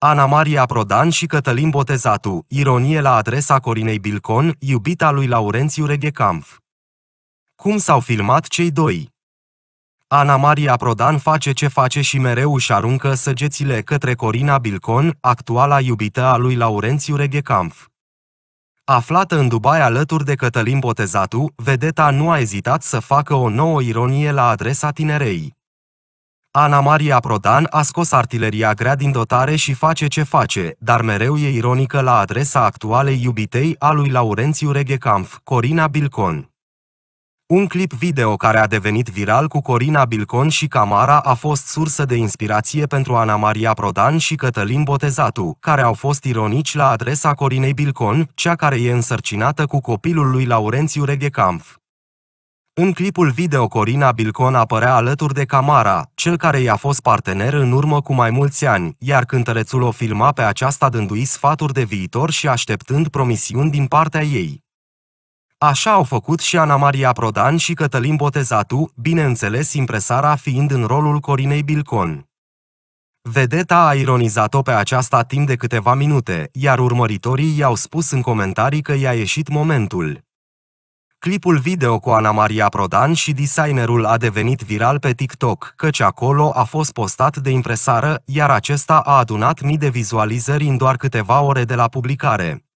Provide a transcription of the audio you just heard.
Ana Maria Prodan și Cătălin Botezatu, ironie la adresa Corinei Bilcon, iubita lui Laurențiu Reghecamp. Cum s-au filmat cei doi? Ana Maria Prodan face ce face și mereu își aruncă săgețile către Corina Bilcon, actuala iubită a lui Laurențiu Reghecamp. Aflată în Dubai alături de Cătălin Botezatu, vedeta nu a ezitat să facă o nouă ironie la adresa tinerei. Ana Maria Prodan a scos artileria grea din dotare și face ce face, dar mereu e ironică la adresa actualei iubitei a lui Laurențiu Reghecamp, Corina Bilcon. Un clip video care a devenit viral cu Corina Bilcon și Camara a fost sursă de inspirație pentru Ana Maria Prodan și Cătălin Botezatu, care au fost ironici la adresa Corinei Bilcon, cea care e însărcinată cu copilul lui Laurențiu Reghecamp. În clipul video Corina Bilcon apărea alături de Camara, cel care i-a fost partener în urmă cu mai mulți ani, iar cântărețul o filma pe aceasta dându-i sfaturi de viitor și așteptând promisiuni din partea ei. Așa au făcut și Ana Maria Prodan și Cătălin Botezatu, bineînțeles impresara fiind în rolul Corinei Bilcon. Vedeta a ironizat-o pe aceasta timp de câteva minute, iar urmăritorii i-au spus în comentarii că i-a ieșit momentul. Clipul video cu Ana Maria Prodan și designerul a devenit viral pe TikTok, căci acolo a fost postat de impresară, iar acesta a adunat mii de vizualizări în doar câteva ore de la publicare.